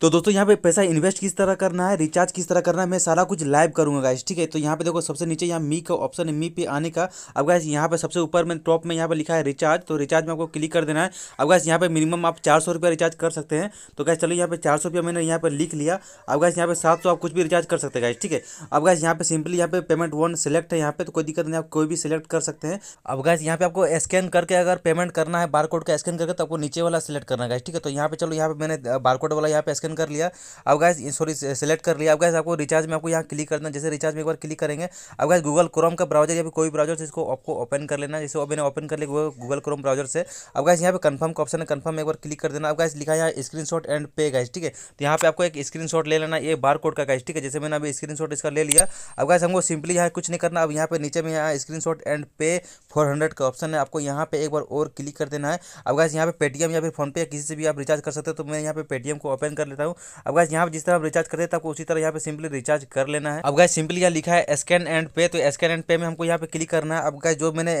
तो दोस्तों यहाँ पे पैसा इन्वेस्ट किस तरह करना है रिचार्ज किस तरह करना है मैं सारा कुछ लाइव करूंगा गाइस ठीक है तो यहाँ पे देखो सबसे नीचे यहाँ मी का ऑप्शन है मी पे आने का अब गाइस यहाँ पे सबसे ऊपर में टॉप में यहाँ पे लिखा है रिचार्ज तो रिचार्ज में आपको क्लिक कर देना है अब गाइस यहाँ पे मिनिमम आप चार सौ रिचार्ज कर सकते हैं तो गैस चलो यहाँ पे चार सौ मैंने यहाँ पर लिख लिया अब गैस यहाँ पे सात आप कुछ भी रिचार्ज कर सकते हैं गाइस ठीक है अब गैस यहाँ पे सिंपली यहाँ पे पेमेंट वन सेलेक्ट है यहाँ पे तो कोई दिक्कत नहीं आप कोई भी सिलेक्ट कर सकते हैं अब गैस यहाँ पे आपको स्कैन करके अगर पेमेंट करना है बारकोड का स्कैन करके तो आपको नीचे वाला सिलेक्ट करना है ठीक है तो यहाँ पे चलो यहाँ पे मैंने बारकोड वाला यहाँ पे स्कैन सिलेक्शन कर लिया अब गैस सॉरी सेलेक्ट कर लिया अब गैस आपको रिचार्ज में आपको यहाँ क्लिक करना जैसे रिचार्ज में एक बार क्लिक करेंगे अब गैस गूगल क्रोम का ब्राउजर या फिर कोई ब्राउजर से इसको आपको ओपन कर लेना जैसे मैंने ओपन कर लिया गूगल क्रोम ब्राउजर से अब गैस यहाँ पे कन्फर्म का ऑप्शन है कन्फर्म एक बार क्लिक कर देना अब गैस लिखा यहाँ स्क्रीन एंड पे गैस ठीक है तो यहाँ पे आपको एक स्क्रीन ले लेना ये बार का गैस ठीक है जैसे मैंने अभी स्क्रीन इसका ले लिया अब गैस हमको सिंपली यहाँ कुछ नहीं करना अब यहाँ पे नीचे में यहाँ स्क्रीन एंड पे फोर का ऑप्शन है आपको यहाँ पे एक बार और क्लिक कर देना है अब गैस यहाँ पे पेटीएम या फिर फोनपे किसी से भी आप रिचार्ज कर सकते हो तो मैं यहाँ पे पेटीएम को ओपन कर लेता देता हूँ अब गैस यहाँ पर जिस तरह आप रिचार्ज करते थे आपको उसी तरह यहाँ पे सिंपली रिचार्ज कर लेना है अब गैस सिंपली यहाँ लिखा है स्कैन एंड पे तो स्कैन एंड पे में हमको यहाँ पे क्लिक करना है अब गैस जो मैंने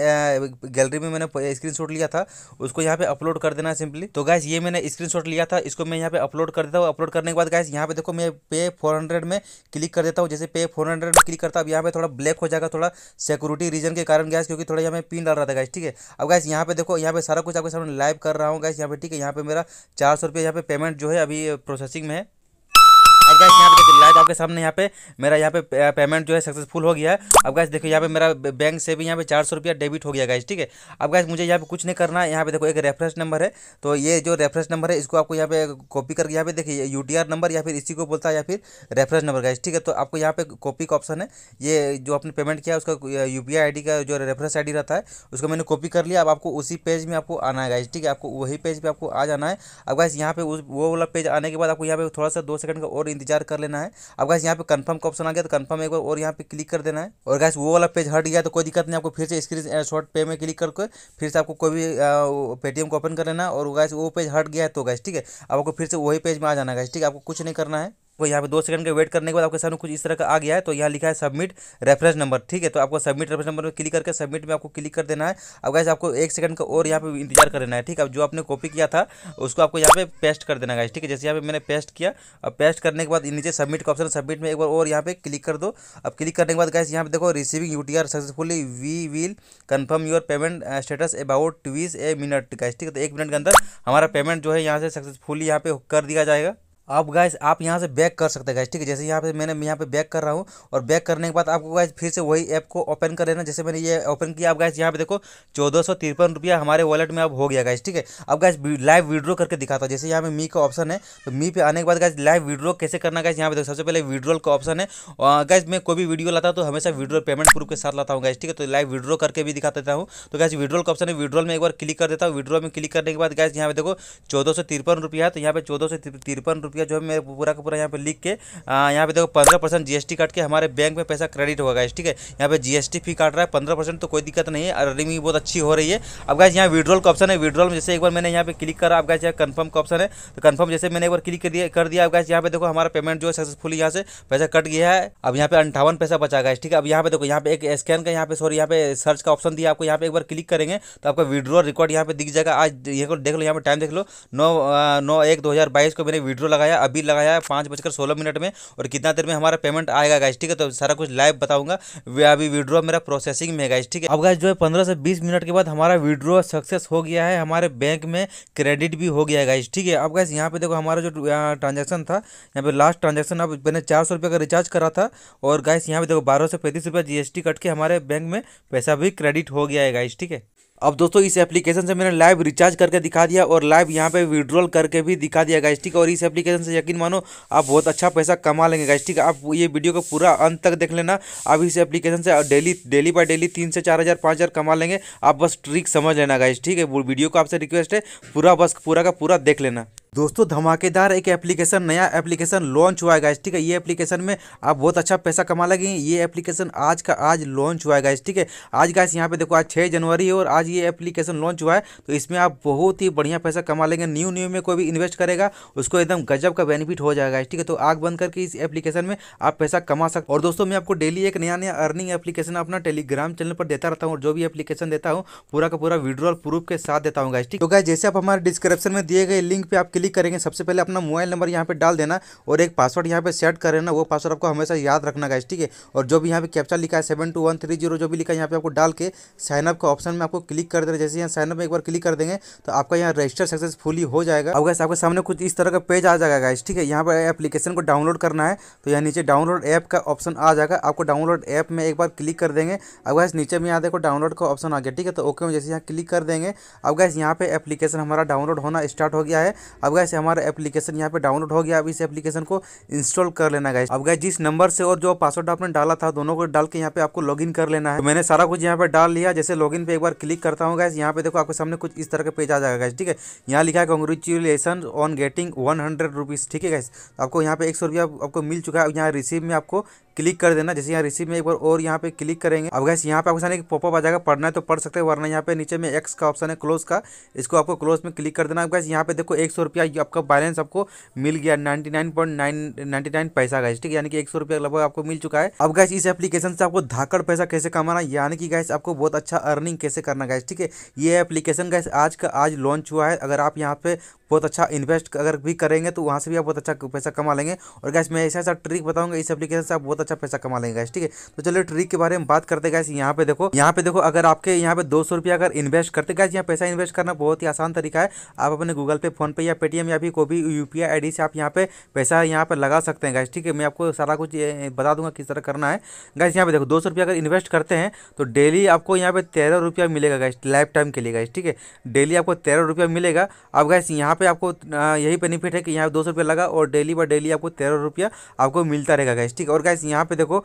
गैलरी में मैंने स्क्रीन लिया था उसको यहाँ पे अपलोड कर देना है सिंपली तो गैस ये मैंने स्क्रीन लिया था इसको मैं यहाँ पे अपलोड कर देता हूँ अपलोड करने के बाद गैस यहाँ पे देखो मैं पे फोर में क्लिक कर देता हूँ जैसे पे फोर में क्लिक करता हूँ यहाँ पे थोड़ा ब्लैक हो जाएगा थोड़ा सिक्योरिटी रीजन के कारण गैस क्योंकि थोड़ा यहाँ पे पिन डाल रहा था गैस ठीक है अब गैस यहाँ पे देखो यहाँ पे सारा कुछ आपके सामने लाइव कर रहा हूँ गैस यहाँ पे ठीक है यहाँ पे मेरा चार सौ रुपये यहाँ पे पेमेंट जो है अभी प्रोसेस प्रोसेसिंग में है अब गाइस यहाँ पे देखिए लाइव आपके सामने यहाँ पे मेरा यहाँ पे पेमेंट जो है सक्सेसफुल हो गया है अब गाइस देखो यहाँ पे मेरा बैंक से भी यहाँ पे चार सौ रुपया डेबिट हो गया गाइस ठीक है अब गाइस मुझे यहाँ पे कुछ नहीं करना है यहाँ पे देखो एक रेफरेंस नंबर है तो ये जो रेफरेंस नंबर है इसको आपको यहाँ पे कॉपी करके यहाँ पे देखिए यू नंबर या फिर इसी को बोलता है या फिर रेफरेंस नंबर गैस ठीक है तो आपको यहाँ पे कॉपी का ऑप्शन है ये जो आपने पेमेंट किया उसका यू पी का जो रेफरेंस आई रहता है उसको मैंने कॉपी कर लिया अब आपको उसी पेज में आपको आना है गाइज ठीक है आपको वही पेज पर आपको आ जाना है अब गैस यहाँ पे वो वाला पेज आने के बाद आपको यहाँ पे थोड़ा सा दो सेकंड का और इंतजार कर लेना है अब गैस यहाँ पे कंफर्म का ऑप्शन आ गया तो कंफर्म एक बार और यहाँ पे क्लिक कर देना है और गैस वो वाला पेज हट गया तो कोई दिक्कत नहीं आपको फिर से स्क्रीन शॉट पे में क्लिक करके फिर से आपको कोई भी पेटीएम को ओपन कर लेना और गैस वो पेज हट गया है तो गैस ठीक है अब आपको फिर से वही पेज में आ जाना गैस ठीक है आपको कुछ नहीं करना है आपको यहाँ पे दो सेकंड के वेट करने के बाद आपके सामने कुछ इस तरह का आ गया है तो यहाँ लिखा है सबमिट रेफरेंस नंबर ठीक है तो आपको सबमिट रेफरेंस नंबर में क्लिक करके सबमिट में आपको क्लिक कर देना है अब गाइस आपको एक सेकंड का और यहाँ पे इंतजार कर देना है ठीक है अब जो आपने कॉपी किया था उसको आपको यहाँ पे पेस्ट कर देना गाइस ठीक है जैसे यहाँ पे मैंने पेस्ट किया अब पेस्ट करने के बाद नीचे सबमिट का ऑप्शन सबमिट में एक बार और यहाँ पे क्लिक कर दो अब क्लिक करने के बाद गाइस यहाँ पे देखो receiving you successfully we will confirm your payment status about twice a minute guys ठीक है तो एक मिनट के अंदर हमारा पेमेंट जो है यहाँ से सक्सेसफुली यहाँ पे कर दिया जाएगा आप गाइस आप यहाँ से बैक कर सकते हैं गाइस ठीक है जैसे यहाँ पे मैंने यहाँ पे बैक कर रहा हूँ और बैक करने के बाद आपको गाइस फिर से वही ऐप को ओपन कर लेना जैसे मैंने ये ओपन किया आप गाइस यहाँ पे देखो चौदह सौ तिरपन रुपया हमारे वॉलेट में अब हो गया गाइस ठीक है अब गाइस लाइव विड्रो करके दिखाता हूँ जैसे यहाँ पे मी का ऑप्शन है तो मी पे आने के बाद गाइस लाइव विड्रो कैसे करना गाइस यहाँ पे देखो सबसे पहले विड्रोल का ऑप्शन है गाइस मैं कोई भी वीडियो लाता हूँ तो हमेशा विड्रोल पेमेंट प्रूफ के साथ लाता हूँ गाइस ठीक है तो लाइव विड्रो करके भी दिखा देता हूँ तो गाइस विड्रोल का ऑप्शन है विड्रोल में एक बार क्लिक कर देता हूँ विड्रो में क्लिक करने के बाद गाइस यहाँ पे देखो चौदह सौ तिरपन रुपया है तो यहाँ पे चौदह सौ तिरपन रुपया रुपया जो है मेरे पूरा का पूरा यहाँ पे लिख के यहाँ पे देखो पंद्रह परसेंट जीएसटी काट के हमारे बैंक में पैसा क्रेडिट होगा गाइस ठीक है यहाँ पे जीएसटी फी काट रहा है पंद्रह परसेंट तो कोई दिक्कत नहीं है अर्निंग भी बहुत अच्छी हो रही है अब गाइस यहाँ विड्रॉल का ऑप्शन है विड्रॉल जैसे एक बार मैंने यहाँ पे क्लिक करा अब गाइस यहाँ कन्फर्म का ऑप्शन है तो कन्फर्म जैसे मैंने एक बार क्लिक कर दिया अब गाइस यहाँ पे देखो हमारा पेमेंट जो है सक्सेसफुल यहाँ से पैसा कट गया है अब यहाँ पे अंठावन पैसा बचा गया ठीक है अब यहाँ पे देखो यहाँ पे एक स्कैन का यहाँ पे सॉरी यहाँ पे सर्च का ऑप्शन दिया आपको यहाँ पे एक बार क्लिक करेंगे तो आपका विड्रॉल रिकॉर्ड यहाँ पे दिख जाएगा आज ये देख लो यहाँ पे टाइम देख लो नौ नौ एक दो को मैंने विड्रॉ लगाया लगाया अभी लगाया है पाँच बजकर सोलह मिनट में और कितना देर में हमारा पेमेंट आएगा गाइस ठीक है तो सारा कुछ लाइव बताऊंगा अभी विड्रॉ मेरा प्रोसेसिंग में गाइस ठीक है अब गाइस जो है पंद्रह से बीस मिनट के बाद हमारा विड्रॉ सक्सेस हो गया है हमारे बैंक में क्रेडिट भी हो गया है ठीक है अब गाइस यहाँ पे देखो हमारा जो ट्रांजेक्शन था यहाँ पे लास्ट ट्रांजेक्शन अब मैंने चार सौ रुपये का रिचार्ज करा था और गाइस यहाँ पे देखो बारह सौ पैंतीस रुपये जीएसटी कट के हमारे बैंक में पैसा भी क्रेडिट हो गया है गाइस ठीक है अब दोस्तों इस एप्लीकेशन से मैंने लाइव रिचार्ज करके दिखा दिया और लाइव यहाँ पे विड्रॉल करके भी दिखा दिया गाइस ठीक और इस एप्लीकेशन से यकीन मानो आप बहुत अच्छा पैसा कमा लेंगे गाइस ठीक आप ये वीडियो को पूरा अंत तक देख लेना आप इस एप्लीकेशन से डेली डेली बाय डेली तीन से चार हज़ार पाँच हज़ार कमा लेंगे आप बस ट्रिक समझ लेना गाइस ठीक है वीडियो को आपसे रिक्वेस्ट है पूरा बस पूरा का पूरा देख लेना दोस्तों धमाकेदार एक एप्लीकेशन नया एप्लीकेशन लॉन्च हुआ है गाइस ठीक है ये एप्लीकेशन में आप बहुत अच्छा पैसा कमा लगे ये एप्लीकेशन आज का आज लॉन्च हुआ है गाइस ठीक है आज गाइस यहाँ पे देखो आज 6 जनवरी है और आज ये एप्लीकेशन लॉन्च हुआ है तो इसमें आप बहुत ही बढ़िया पैसा कमा लेंगे न्यू न्यू में कोई भी इन्वेस्ट करेगा उसको एकदम गजब का बेनिफिट हो जाएगा ठीक है तो आग बंद करके इस एप्लीकेशन में आप पैसा कमा सकते और दोस्तों मैं आपको डेली एक नया नया अर्निंग एप्लीकेशन अपना टेलीग्राम चैनल पर देता रहता हूँ और जो भी एप्लीकेशन देता हूँ पूरा का पूरा विड्रॉल प्रूफ के साथ देता हूँ गाइस ठीक है तो जैसे आप हमारे डिस्क्रिप्शन में दिए गए लिंक पर आप क्लिक करेंगे सबसे पहले अपना मोबाइल नंबर यहाँ पे डाल देना और एक पासवर्ड यहाँ पे सेट कर ना वो पासवर्ड आपको हमेशा याद रखना गाइस ठीक है और जो भी यहाँ पे कैप्चा लिखा है seven two one three zero जो भी लिखा है यहाँ पे आपको डाल के साइनअप का ऑप्शन में आपको क्लिक कर देना जैसे यहाँ साइनअप में एक बार क्लिक कर देंगे तो आपका यहाँ रजिस्टर सक्सेसफुली हो जाएगा अब गैस आपके सामने कुछ इस तरह का पेज आ जाएगा गाइस ठीक है यहाँ पर एप्लीकेशन को डाउनलोड करना है तो यहाँ नीचे डाउनलोड ऐप का ऑप्शन आ जाएगा आपको डाउनलोड ऐप में एक बार क्लिक कर देंगे अब गैस नीचे में यहाँ देखो डाउनलोड का ऑप्शन आ गया ठीक है तो ओके में जैसे यहाँ क्लिक कर देंगे अब गैस यहाँ पे एप्लीकेशन हमारा डाउनलोड होना स्टार्ट हो गया है अब गैस हमारा एप्लीकेशन यहाँ पे डाउनलोड हो गया अब इस एप्लीकेशन को इंस्टॉल कर लेना गैस अब गैस जिस नंबर से और जो पासवर्ड आपने डाला था दोनों को डाल के यहाँ पे आपको लॉग कर लेना है तो मैंने सारा कुछ यहाँ पे डाल लिया जैसे लॉगिन पे एक बार क्लिक करता हूँ गैस यहाँ पे देखो आपके सामने कुछ इस तरह का पेज आ जाएगा गैस ठीक है यहाँ लिखा है congratulation on getting one hundred rupees ठीक है गैस तो आपको यहाँ पे एक सौ रुपया आपको मिल चुका है यहाँ रिसीव में आपको क्लिक कर देना जैसे यहाँ रिसीव में एक बार और यहाँ पे क्लिक करेंगे अब गैस यहाँ पे आपको सामने एक पॉपअप आ जाएगा पढ़ना है तो पढ़ सकते हैं वरना यहाँ पे नीचे में एक्स का ऑप्शन है क्लोज का इसको आपको क्लोज में क्लिक कर देना अब गैस यहाँ पे देखो एक सौ रुपया आपका बैलेंस आपको मिल गया ninety nine point nine nine पैसा गैस ठीक है यानी कि एक सौ रुपया लगभग आपको मिल चुका है अब गैस इस एप्लीकेशन से आपको धाकड़ पैसा कैसे कमाना यानी कि गैस आपको बहुत अच्छा अर्निंग कैसे करना गैस ठीक है ये एप्लीकेशन गैस आज का आज लॉन्च हुआ है अगर आप यहाँ पे बहुत अच्छा इन्वेस्ट अगर भी करेंगे तो वहाँ से भी आप बहुत अच्छा पैसा कमा लेंगे और गैस मैं ऐसा ऐसा ट्रिक बताऊंगा इस एप्लीकेशन से आप बहुत अच्छा पैसा कमा लेंगे ठीक है तो चलो ट्रिक के बारे में बात करते गए यहाँ पे देखो यहाँ पे देखो अगर आपके यहाँ पे दो रुपया अगर इन्वेस्ट करते गए यहाँ पैसा इन्वेस्ट करना बहुत ही आसान तरीका है आप अपने गूगल पे फोन पे या पेटीएम या भी कोई भी यू पी आई से आप यहाँ पे पैसा यहाँ पे लगा सकते हैं गैस ठीक है मैं आपको सारा कुछ बता दूंगा किस तरह करना है गैस यहाँ पे देखो दो अगर इन्वेस्ट करते हैं तो डेली आपको यहाँ पे तेरह रुपया मिलेगा गैस लाइफ टाइम के लिए गैस ठीक है डेली आपको तेरह रुपया मिलेगा अब गैस यहाँ पे आपको यही बेनिफिट है कि यहाँ दो सौ लगा और डेली बाई डेली आपको तेरह रुपया आपको मिलता रहेगा गैस ठीक है और गैस यहाँ यहाँ पे देखो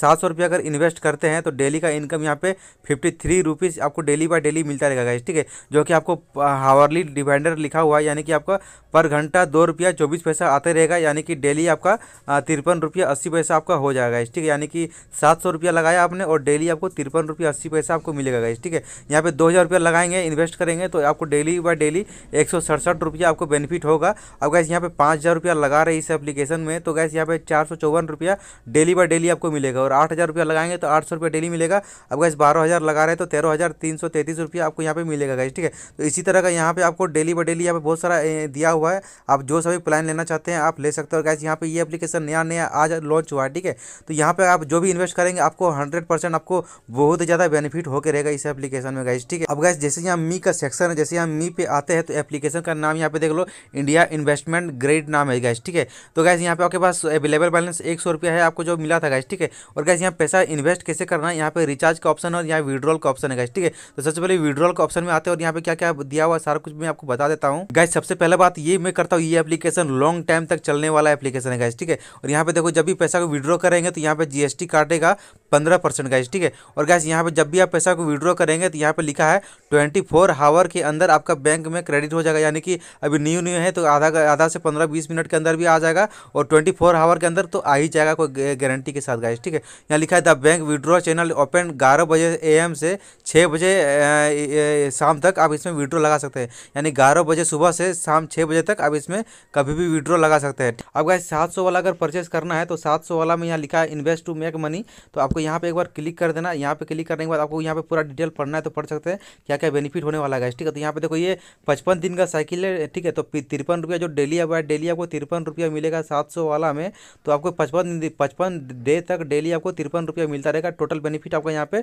सात सौ रुपया अगर इन्वेस्ट करते हैं तो डेली का इनकम यहाँ पे फिफ्टी थ्री रुपीज़ आपको डेली बाय डेली मिलता रहेगा गाइज ठीक है जो कि आपको हावरली डिपेंडर लिखा हुआ है यानी कि आपका पर घंटा दो रुपया चौबीस पैसा आते रहेगा यानी कि डेली आपका तिरपन रुपया अस्सी पैसा आपका हो जाएगा गाइज ठीक है यानी कि सात सौ रुपया लगाया आपने और डेली आपको तिरपन रुपया अस्सी पैसा आपको मिलेगा गाइज ठीक है यहाँ पे दो हज़ार रुपया लगाएंगे इन्वेस्ट करेंगे तो आपको डेली बाय डेली एक सौ सड़सठ रुपया आपको बेनिफिट होगा अब गैस यहाँ पे पाँच हज़ार रुपया लगा रहे इस एप्लीकेशन में तो गैस यहाँ पे चार सौ चौवन रुपया डेली बाय डेली आपको मिलेगा और आठ हज़ार रुपया लगाएंगे तो आठ सौ रुपया डेली मिलेगा अब गैस बारह हज़ार लगा रहे हैं तो तेरह हज़ार तीन सौ तैंतीस रुपया आपको यहाँ पे मिलेगा गैस ठीक है तो इसी तरह का यहाँ पे आपको डेली बाय डेली यहाँ पे बहुत सारा दिया हुआ है आप जो सभी प्लान लेना चाहते हैं आप ले सकते हो गैस यहाँ पर ये अपलीकेशन नया नया आज लॉन्च हुआ है ठीक है तो यहाँ पर आप जो भी इन्वेस्ट करेंगे आपको हंड्रेड परसेंट आपको बहुत ज़्यादा बेनिफिट होकर रहेगा इस एप्लीकेशन में गैस ठीक है अब गैस जैसे यहाँ मी का सेक्शन है जैसे यहाँ मी पे आते हैं तो एप्लीकेशन का नाम यहाँ पे देख लो इंडिया इन्वेस्टमेंट ग्रेड नाम है गैस ठीक है तो गैस यहाँ पे आपके पास अवेलेबल बैलेंस एक सौ रुपया है आपको जो मिला था गैस ठीक है और गैस यहाँ पैसा इन्वेस्ट कैसे करना है यहाँ पे रिचार्ज का ऑप्शन और यहाँ विड्रॉल का ऑप्शन है गैस ठीक है तो सबसे पहले विड्रॉल का ऑप्शन में आते हैं और यहाँ पे क्या क्या दिया हुआ सारा कुछ मैं आपको बता देता हूँ गैस सबसे पहले बात ये मैं करता हूँ ये एप्लीकेशन लॉन्ग टाइम तक चलने वाला एप्लीकेशन है गैस ठीक है और यहाँ पे देखो जब भी पैसा को विड्रॉ करेंगे तो यहाँ पे जीएसटी काटेगा पंद्रह परसेंट गैस ठीक है और गैस यहाँ पे जब भी आप पैसा को विड्रॉ करेंगे तो यहाँ पे लिखा है ट्वेंटी फोर आवर के अंदर आपका बैंक में क्रेडिट हो जाएगा यानी कि अभी न्यू न्यू है तो आधा आधा से पंद्रह बीस मिनट के अंदर भी आ जाएगा और ट्वेंटी फोर आवर के अंदर तो आ ही जाएगा कोई गारंटी के साथ गाइस ठीक है यहाँ लिखा है the bank withdraw channel open ग्यारह बजे एम से छः बजे शाम तक आप इसमें विड्रॉ लगा सकते हैं यानी ग्यारह बजे सुबह से शाम छः बजे तक आप इसमें कभी भी विड्रॉ लगा सकते हैं अब गाइस सात वाला अगर परचेस करना है तो सात वाला में यहाँ लिखा है इन्वेस्ट टू मेक मनी तो आपको यहाँ पर एक बार क्लिक कर देना यहाँ पर क्लिक करने के बाद आपको यहाँ पर पूरा डिटेल पढ़ना है तो पढ़ सकते हैं क्या क्या बेनिफिट होने वाला है ठीक है तो यहाँ पर देखो ये पचपन दिन का साइकिल है ठीक है तो तिरपन रुपया जो डेली अब डेली आपको तिरपन रुपया मिलेगा सात सौ वाला में तो आपको पचपन पचपन डे तक डेली आपको तिरपन रुपया मिलता रहेगा टोटल बेनिफिट आपका यहाँ पे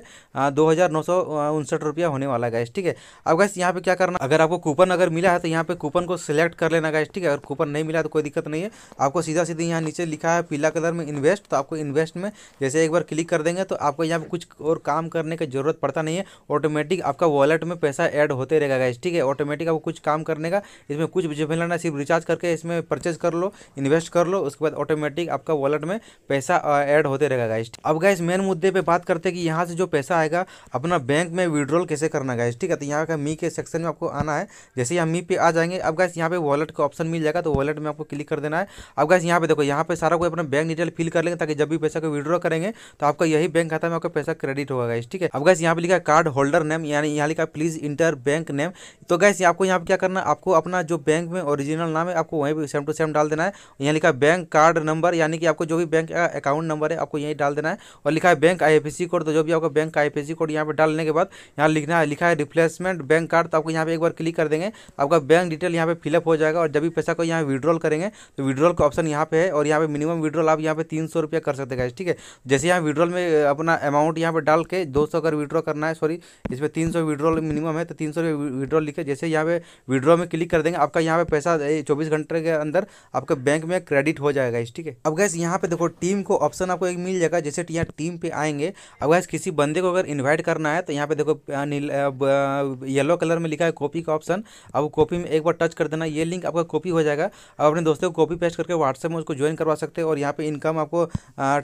दो हज़ार नौ सौ उनसठ रुपया होने वाला है ठीक है अब गैस यहाँ पे क्या करना अगर आपको कूपन अगर मिला है तो यहाँ पे कूपन को सिलेक्ट कर लेना गैस ठीक है अगर कूपन नहीं मिला तो कोई दिक्कत नहीं है आपको सीधा सीधे यहाँ नीचे लिखा है पीला कलर में इन्वेस्ट तो आपको इन्वेस्ट में जैसे एक बार क्लिक कर देंगे तो आपको यहाँ पर कुछ और काम करने की जरूरत पड़ता नहीं है ऑटोमेटिक आपका वॉलेट में पैसा ऐड होते रहेगा गैस ठीक है ऑटोमेटिक आपको कुछ काम करने का इसमें कुछ भी मिलाना सिर्फ रिचार्ज करके इसमें परचेज कर लो इन्वेस्ट कर लो उसके बाद ऑटोमेटिक आपका वॉलेट वॉलेट में पैसा ऐड होते रहेगा गाइस अब गाइस मेन मुद्दे पे बात करते हैं कि यहाँ से जो पैसा आएगा अपना बैंक में विड्रॉल कैसे करना गाइस ठीक है तो यहाँ का मी के सेक्शन में आपको आना है जैसे यहाँ मी पे आ जाएंगे अब गाइस यहाँ पे वॉलेट का ऑप्शन मिल जाएगा तो वॉलेट में आपको क्लिक कर देना है अब गाइस यहाँ पे देखो यहाँ पे सारा कोई अपना बैंक डिटेल फिल कर लेंगे ताकि जब भी पैसा को विड्रॉ करेंगे तो आपका यही बैंक खाता में आपका पैसा क्रेडिट होगा गाइस ठीक है अब गाइस यहाँ पे लिखा कार्ड होल्डर नेम यानी यहाँ लिखा प्लीज इंटर बैंक नेम तो गाइस आपको यहाँ पे क्या करना आपको अपना जो बैंक में ओरिजिनल नाम है आपको वहीं पर सेम टू सेम डाल देना है यहाँ लिखा बैंक कार्ड नंबर यानी कि आपको आपको जो भी बैंक अकाउंट नंबर है आपको यही डाल देना है और लिखा है बैंक आई कोड तो जो भी आपका बैंक का आई कोड यहाँ पर डालने के बाद यहाँ लिखना है लिखा है रिप्लेसमेंट बैंक कार्ड तो आपको यहाँ पर एक बार क्लिक कर देंगे आपका बैंक डिटेल यहाँ पर फिलअप हो जाएगा और जब भी पैसा को यहाँ विड्रॉल करेंगे तो विड्रॉल का ऑप्शन यहाँ पर है और यहाँ पर मिनिमम विड्रॉल आप यहाँ पर तीन कर सकते हैं ठीक है जैसे यहाँ विड्रॉल में अपना अमाउंट यहाँ पर डाल के दो सौ अगर विड्रॉ करना है सॉरी इसमें तीन सौ विड्रॉल मिनिमम है तो तीन सौ विड्रॉल लिखे जैसे यहाँ पे विड्रॉ में क्लिक कर देंगे आपका यहाँ पे पैसा चौबीस घंटे के अंदर आपके बैंक में क्रेडिट हो जाएगा इस ठीक है अब गैस यहाँ यहाँ पे देखो टीम को ऑप्शन आपको एक मिल जाएगा जैसे यहाँ टीम पे आएंगे अब वैसे किसी बंदे को अगर इनवाइट करना है तो यहाँ पे देखो येलो कलर में लिखा है कॉपी का ऑप्शन अब कॉपी में एक बार टच कर देना ये लिंक आपका कॉपी हो जाएगा अब अपने दोस्तों को कॉपी पेस्ट करके व्हाट्सएप में उसको ज्वाइन करवा सकते हैं और यहाँ पे इनकम आपको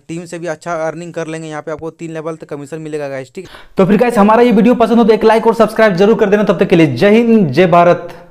टीम से भी अच्छा अर्निंग कर लेंगे यहाँ पे आपको तीन लेवल तक कमीशन मिलेगा गाइस ठीक तो फिर गैस हमारा ये वीडियो पसंद हो तो एक लाइक और सब्सक्राइब जरूर कर देना तब तक के लिए जय हिंद जय भारत